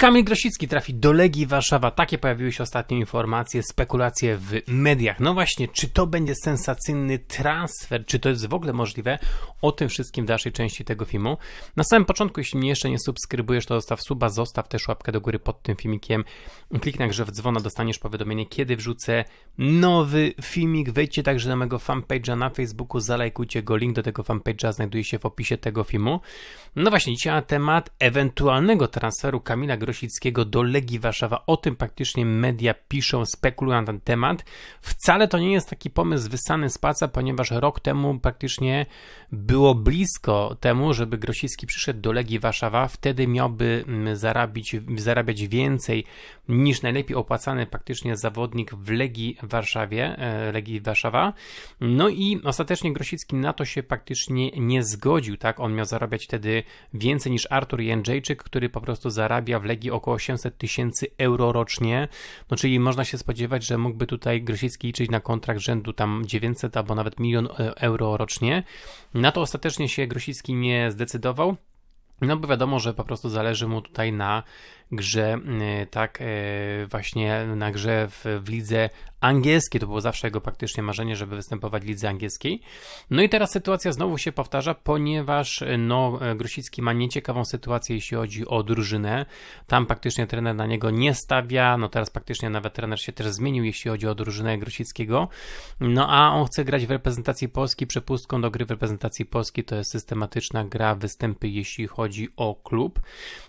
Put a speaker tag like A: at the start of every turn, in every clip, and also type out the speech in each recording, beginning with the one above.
A: Kamil Grosicki trafi do Legii Warszawa. Takie pojawiły się ostatnio informacje, spekulacje w mediach. No właśnie, czy to będzie sensacyjny transfer, czy to jest w ogóle możliwe? O tym wszystkim w dalszej części tego filmu. Na samym początku, jeśli mnie jeszcze nie subskrybujesz, to zostaw suba, zostaw też łapkę do góry pod tym filmikiem. Kliknij także w dzwona, dostaniesz powiadomienie, kiedy wrzucę nowy filmik. Wejdźcie także na mojego fanpage'a na Facebooku, zalajkujcie go. Link do tego fanpage'a znajduje się w opisie tego filmu. No właśnie, dzisiaj na temat ewentualnego transferu Kamila Grosicki Rosickiego do Legii Warszawa. O tym praktycznie media piszą, spekulują na ten temat. Wcale to nie jest taki pomysł wysany z paca, ponieważ rok temu praktycznie było blisko temu, żeby Grosicki przyszedł do Legii Warszawa. Wtedy miałby mm, zarabić, zarabiać więcej niż najlepiej opłacany praktycznie zawodnik w Legii Warszawie, e, Legii Warszawa. No i ostatecznie Grosicki na to się praktycznie nie zgodził, tak? On miał zarabiać wtedy więcej niż Artur Jędrzejczyk, który po prostu zarabia w Legii strategii około 800 tysięcy euro rocznie, no czyli można się spodziewać, że mógłby tutaj Grosicki liczyć na kontrakt rzędu tam 900 albo nawet milion e, euro rocznie. Na to ostatecznie się Grosicki nie zdecydował. No bo wiadomo, że po prostu zależy mu tutaj na grze, y, tak y, właśnie na grze w, w lidze angielskiej. To było zawsze jego praktycznie marzenie, żeby występować w lidze angielskiej. No i teraz sytuacja znowu się powtarza, ponieważ y, no, Grusicki ma nieciekawą sytuację, jeśli chodzi o drużynę. Tam praktycznie trener na niego nie stawia, no teraz praktycznie nawet trener się też zmienił, jeśli chodzi o drużynę Grusickiego. No a on chce grać w reprezentacji Polski, przepustką do gry w reprezentacji Polski to jest systematyczna gra, występy, jeśli chodzi o klub.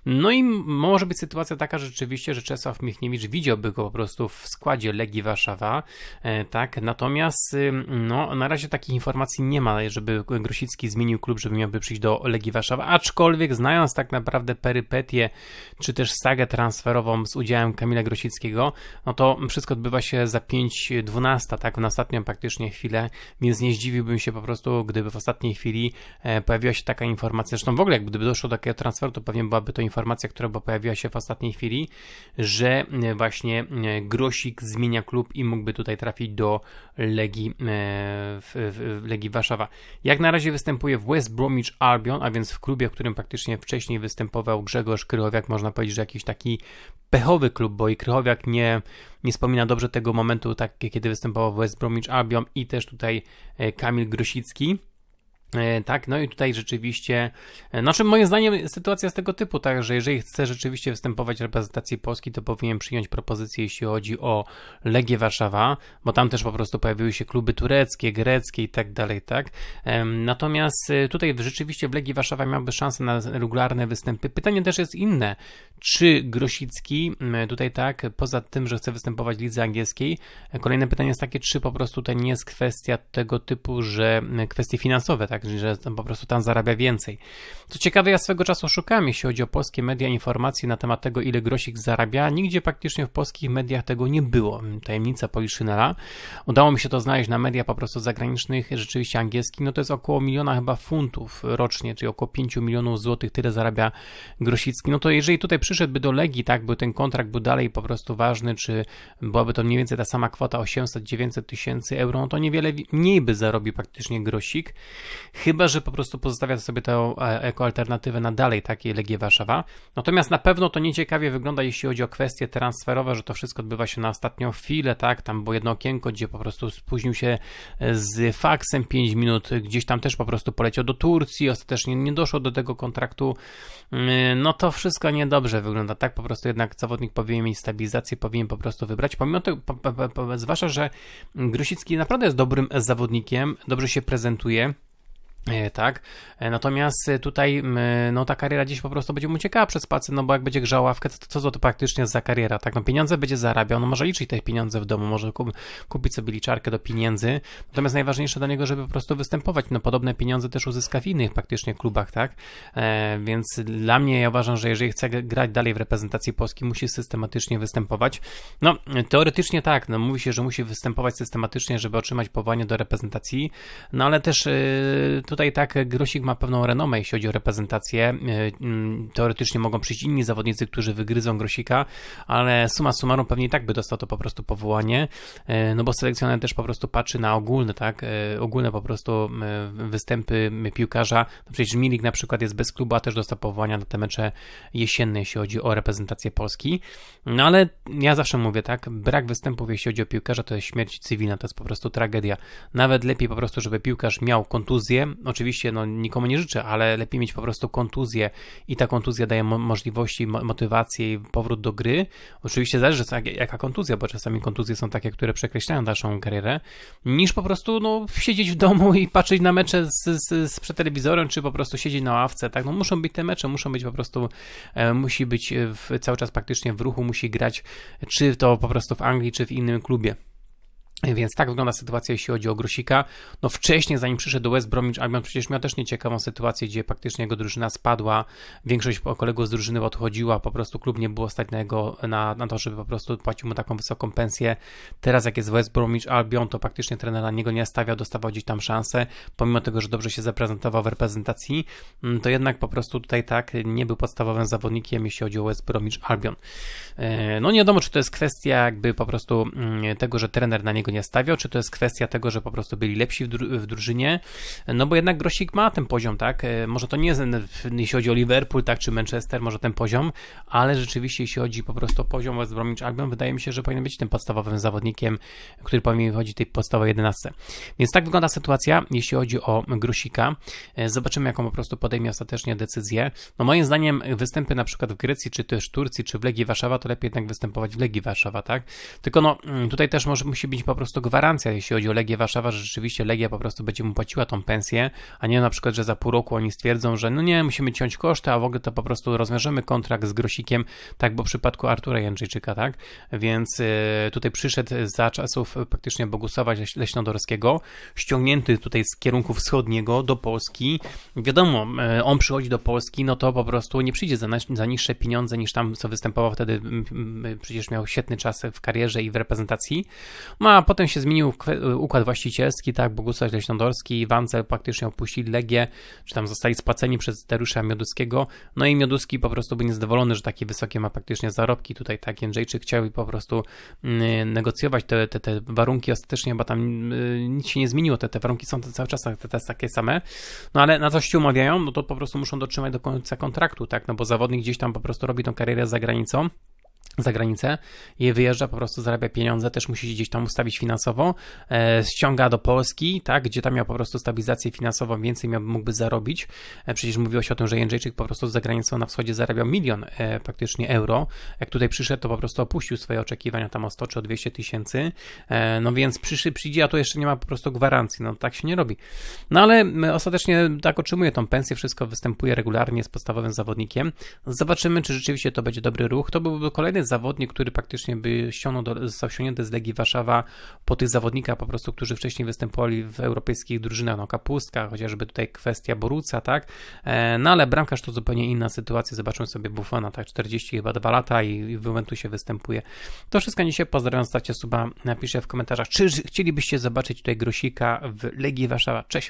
A: No i może być sytuacja sytuacja taka rzeczywiście, że Czesław Michniewicz widziałby go po prostu w składzie Legii Warszawa, e, tak, natomiast y, no, na razie takich informacji nie ma, żeby Grosicki zmienił klub, żeby miałby przyjść do Legii Warszawa, aczkolwiek znając tak naprawdę perypetie, czy też sagę transferową z udziałem Kamila Grosickiego, no to wszystko odbywa się za 5.12, tak, w ostatnią praktycznie chwilę, więc nie zdziwiłbym się po prostu, gdyby w ostatniej chwili e, pojawiła się taka informacja, zresztą w ogóle gdyby doszło do takiego transferu, to pewnie byłaby to informacja, która by pojawiła się w ostatniej chwili, że e, właśnie e, Grosik zmienia klub i mógłby tutaj trafić do Legii, e, w, w Legii Warszawa. Jak na razie występuje w West Bromwich Albion, a więc w klubie, w którym praktycznie wcześniej występował Grzegorz Krychowiak, można powiedzieć, że jakiś taki pechowy klub, bo i Krychowiak nie, nie wspomina dobrze tego momentu, tak, kiedy występował w West Bromwich Albion i też tutaj Kamil Grosicki. E, tak, no i tutaj rzeczywiście, e, no, znaczy moim zdaniem sytuacja z tego typu, tak, że jeżeli chce rzeczywiście występować w reprezentacji Polski, to powinien przyjąć propozycję, jeśli chodzi o Legię Warszawa, bo tam też po prostu pojawiły się kluby tureckie, greckie i tak dalej, tak. Natomiast e, tutaj rzeczywiście w Legii Warszawa miałby szansę na regularne występy. Pytanie też jest inne, czy Grosicki tutaj tak, poza tym, że chce występować w lidze angielskiej, kolejne pytanie jest takie, czy po prostu to nie jest kwestia tego typu, że kwestie finansowe, tak, tak, że po prostu tam zarabia więcej. Co ciekawe, ja swego czasu szukałem, jeśli chodzi o polskie media, informacji na temat tego, ile Grosik zarabia. Nigdzie praktycznie w polskich mediach tego nie było. Tajemnica Poliszynela. Udało mi się to znaleźć na media po prostu zagranicznych, rzeczywiście angielskich. No to jest około miliona chyba funtów rocznie, czyli około 5 milionów złotych, tyle zarabia Grosicki. No to jeżeli tutaj przyszedłby do Legii, tak, by ten kontrakt był dalej po prostu ważny, czy byłaby to mniej więcej ta sama kwota 800-900 tysięcy euro, no to niewiele mniej by zarobił praktycznie Grosik chyba że po prostu pozostawia sobie tę e, jako alternatywę na dalej takiej Legię Warszawa. Natomiast na pewno to nieciekawie wygląda, jeśli chodzi o kwestie transferowe, że to wszystko odbywa się na ostatnią chwilę, tak, tam było jedno okienko, gdzie po prostu spóźnił się e, z faksem 5 minut, gdzieś tam też po prostu poleciał do Turcji, ostatecznie nie doszło do tego kontraktu, mm, no to wszystko niedobrze wygląda, tak, po prostu jednak zawodnik powinien mieć stabilizację, powinien po prostu wybrać, pomimo tego, po, po, po, zwłaszcza, że Grusicki naprawdę jest dobrym zawodnikiem, dobrze się prezentuje, E, tak, e, natomiast e, tutaj no, ta kariera dziś po prostu będzie mu uciekała przez pacy, no bo jak będzie grzał ławkę, to co to praktycznie za kariera, tak, no pieniądze będzie zarabiał, no może liczyć te pieniądze w domu, może kup, kupić sobie liczarkę do pieniędzy, natomiast najważniejsze dla niego, żeby po prostu występować, no podobne pieniądze też uzyska w innych praktycznie klubach, tak, e, więc dla mnie ja uważam, że jeżeli chce grać dalej w reprezentacji Polski, musi systematycznie występować, no teoretycznie tak, no mówi się, że musi występować systematycznie, żeby otrzymać powołanie do reprezentacji, no ale też e, Tutaj tak Grosik ma pewną renomę, jeśli chodzi o reprezentację. E, mm, teoretycznie mogą przyjść inni zawodnicy, którzy wygryzą Grosika, ale suma summarum pewnie i tak by dostał to po prostu powołanie, e, no bo selekcjoner też po prostu patrzy na ogólne, tak, e, ogólne po prostu występy piłkarza. No przecież Milik na przykład jest bez klubu, a też dostał powołania na te mecze jesienne, jeśli chodzi o reprezentację Polski. No ale ja zawsze mówię, tak, brak występów, jeśli chodzi o piłkarza, to jest śmierć cywilna, to jest po prostu tragedia. Nawet lepiej po prostu, żeby piłkarz miał kontuzję, oczywiście no, nikomu nie życzę, ale lepiej mieć po prostu kontuzję i ta kontuzja daje mo możliwości, mo motywację i powrót do gry. Oczywiście zależy jak, jaka kontuzja, bo czasami kontuzje są takie, które przekreślają naszą karierę, niż po prostu no, siedzieć w domu i patrzeć na mecze z, z, z przed telewizorem, czy po prostu siedzieć na ławce, tak? No muszą być te mecze, muszą być po prostu, e, musi być e, w, cały czas praktycznie w ruchu, musi grać, czy to po prostu w Anglii, czy w innym klubie. Więc tak wygląda sytuacja, jeśli chodzi o Grosika. No wcześniej, zanim przyszedł do West Bromwich Albion, przecież miał też nieciekawą sytuację, gdzie praktycznie jego drużyna spadła, większość kolegów z drużyny odchodziła, po prostu klub nie było stać na, jego, na, na to, żeby po prostu płacił mu taką wysoką pensję. Teraz jak jest West Bromwich Albion, to praktycznie trener na niego nie stawiał, dostawał gdzieś tam szansę, pomimo tego, że dobrze się zaprezentował w reprezentacji, mm, to jednak po prostu tutaj tak nie był podstawowym zawodnikiem, jeśli chodzi o West Bromwich Albion. E, no nie wiadomo, czy to jest kwestia jakby po prostu mm, tego, że trener na niego nie stawiał, czy to jest kwestia tego, że po prostu byli lepsi w, dru w drużynie, no bo jednak Grosik ma ten poziom, tak, e, może to nie jest, jeśli chodzi o Liverpool, tak, czy Manchester, może ten poziom, ale rzeczywiście jeśli chodzi po prostu o poziom West Bromwich Albion, wydaje mi się, że powinien być tym podstawowym zawodnikiem, który powinien wychodzić tej podstawowej 11. Więc tak wygląda sytuacja, jeśli chodzi o Grosika. E, zobaczymy, jaką po prostu podejmie ostatecznie decyzję. No moim zdaniem występy na przykład w Grecji, czy też Turcji, czy w Legii Warszawa, to lepiej jednak występować w Legii Warszawa, tak? Tylko no, mm, tutaj też może, musi być po prostu prostu gwarancja, jeśli chodzi o Legię Warszawa, że rzeczywiście Legia po prostu będzie mu płaciła tą pensję, a nie na przykład, że za pół roku oni stwierdzą, że no nie, musimy ciąć koszty, a w ogóle to po prostu rozwiążemy kontrakt z Grosikiem, tak, bo w przypadku Artura Jędrzejczyka, tak, więc y, tutaj przyszedł za czasów praktycznie Bogusława Leśnodorskiego, ściągnięty tutaj z kierunku wschodniego do Polski, wiadomo, y, on przychodzi do Polski, no to po prostu nie przyjdzie za, za niższe pieniądze niż tam, co występował wtedy, przecież miał świetny czas w karierze i w reprezentacji, Ma potem się zmienił układ właścicielski, tak, Bogusław Leśnodorski i Wancel praktycznie opuścili Legię, czy tam zostali spłaceni przez Dariusza Mioduskiego, no i Mioduski po prostu był niezadowolony, że takie wysokie ma praktycznie zarobki tutaj, tak, Jędrzejczyk chciał i po prostu mm, negocjować te, te, te warunki, ostatecznie chyba tam mm, nic się nie zmieniło, te, te warunki są cały czas te, te, takie same, no ale na coś się umawiają, no to po prostu muszą dotrzymać do końca kontraktu, tak, no bo zawodnik gdzieś tam po prostu robi tą karierę za granicą, za granicę i wyjeżdża, po prostu zarabia pieniądze, też musi się gdzieś tam ustawić finansowo, e, ściąga do Polski, tak, gdzie tam miał po prostu stabilizację finansową, więcej miał, mógłby zarobić. E, przecież mówiło się o tym, że Jędrzejczyk po prostu za granicą na wschodzie zarabiał milion e, praktycznie euro. Jak tutaj przyszedł, to po prostu opuścił swoje oczekiwania tam o 100 czy o 200 tysięcy, e, no więc przyszy, przyjdzie, a tu jeszcze nie ma po prostu gwarancji, no tak się nie robi. No ale ostatecznie tak otrzymuje tą pensję, wszystko występuje regularnie, z podstawowym zawodnikiem. Zobaczymy, czy rzeczywiście to będzie dobry ruch. To byłby kolejny jedyny zawodnik, który praktycznie by ściągnął do, został ściągnięty z Legii Warszawa po tych zawodnikach po prostu, którzy wcześniej występowali w europejskich drużynach, no Kapustka, chociażby tutaj kwestia Boruca, tak, e, no ale bramkarz to zupełnie inna sytuacja, zobaczmy sobie Buffona, tak, 40 chyba 2 lata i, i w momentu się występuje. To wszystko dzisiaj, pozdrawiam, stawcie suba, napiszę w komentarzach, czy chcielibyście zobaczyć tutaj Grosika w Legii Warszawa, cześć!